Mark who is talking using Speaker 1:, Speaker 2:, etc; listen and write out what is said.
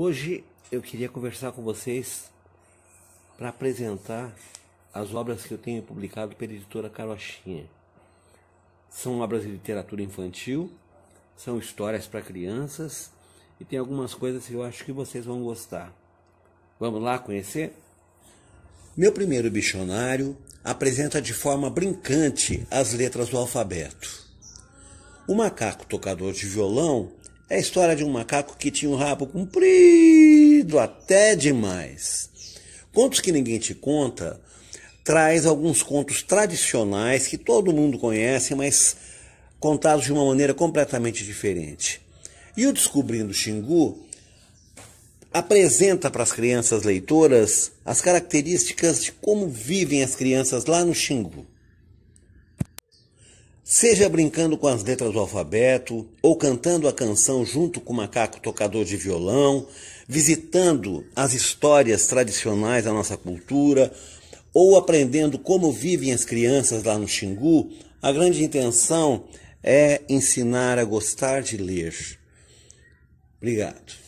Speaker 1: Hoje eu queria conversar com vocês para apresentar as obras que eu tenho publicado pela editora Carochinha. São obras de literatura infantil, são histórias para crianças e tem algumas coisas que eu acho que vocês vão gostar. Vamos lá conhecer? Meu primeiro bichonário apresenta de forma brincante as letras do alfabeto. O macaco tocador de violão é a história de um macaco que tinha um rabo comprido até demais. Contos que ninguém te conta traz alguns contos tradicionais que todo mundo conhece, mas contados de uma maneira completamente diferente. E o Descobrindo Xingu apresenta para as crianças leitoras as características de como vivem as crianças lá no Xingu. Seja brincando com as letras do alfabeto, ou cantando a canção junto com o macaco tocador de violão, visitando as histórias tradicionais da nossa cultura, ou aprendendo como vivem as crianças lá no Xingu, a grande intenção é ensinar a gostar de ler. Obrigado.